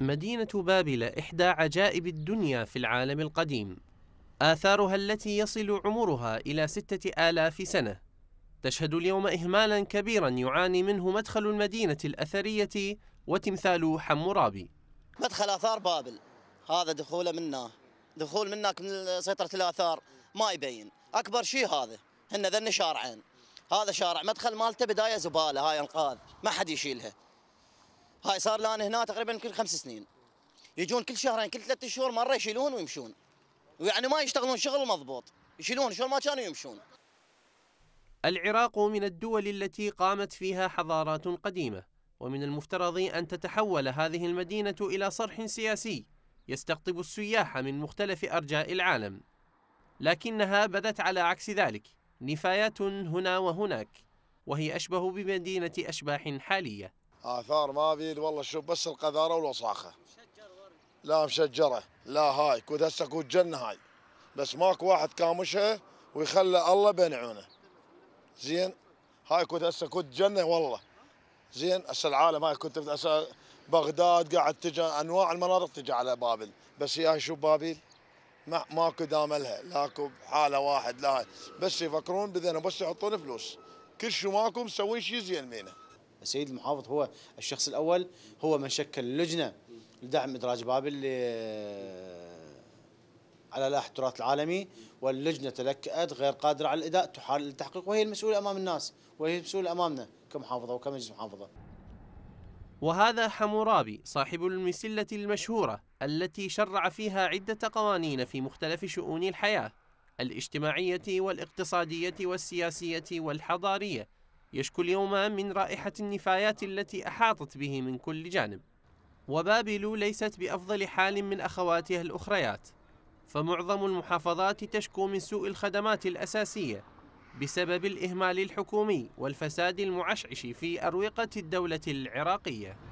مدينة بابل إحدى عجائب الدنيا في العالم القديم آثارها التي يصل عمرها إلى ستة آلاف سنة تشهد اليوم إهمالا كبيرا يعاني منه مدخل المدينة الأثرية وتمثال حمورابي مدخل آثار بابل هذا دخوله منا دخول منك من سيطرة الآثار ما يبين أكبر شيء هذا هن ذن شارعين هذا شارع مدخل مالته بداية زبالة هاي أنقاذ ما حد يشيلها هاي صار لنا هنا تقريبا كل خمس سنين يجون كل شهرين كل ثلاث شهور مره يشيلون ويمشون ويعني ما يشتغلون شغل مضبوط يشيلون شلون ما كانوا يمشون العراق من الدول التي قامت فيها حضارات قديمه ومن المفترض ان تتحول هذه المدينه الى صرح سياسي يستقطب السياح من مختلف ارجاء العالم لكنها بدت على عكس ذلك نفايات هنا وهناك وهي اشبه بمدينه اشباح حاليه اثار ما في والله شوف بس القذاره والوصاخه لا مشجره لا هاي كود هسه كود جنه هاي بس ماك واحد كامشها ويخلى الله بين عيونه زين هاي كود هسه كود جنه والله زين هسه العالم هاي كنت هسه بغداد قاعد تجي انواع المناطق تجي على بابل بس هي شو بابل ما ماكو داملها لاكو حاله واحد لا بس يفكرون بذنهم بس يحطون فلوس كل شو ماكو مسوين شيء زين منه السيد المحافظ هو الشخص الأول هو من شكل اللجنة لدعم إدراج بابل على لائحة التراث العالمي واللجنة تلكأت غير قادرة على الأداء تحال التحقيق وهي المسؤولة أمام الناس وهي المسؤولة أمامنا كمحافظة وكمجلس محافظة وهذا حمورابي صاحب المسلة المشهورة التي شرع فيها عدة قوانين في مختلف شؤون الحياة الاجتماعية والاقتصادية والسياسية والحضارية يشكو اليوم من رائحة النفايات التي أحاطت به من كل جانب وبابل ليست بأفضل حال من أخواتها الأخريات فمعظم المحافظات تشكو من سوء الخدمات الأساسية بسبب الإهمال الحكومي والفساد المعشعش في أروقة الدولة العراقية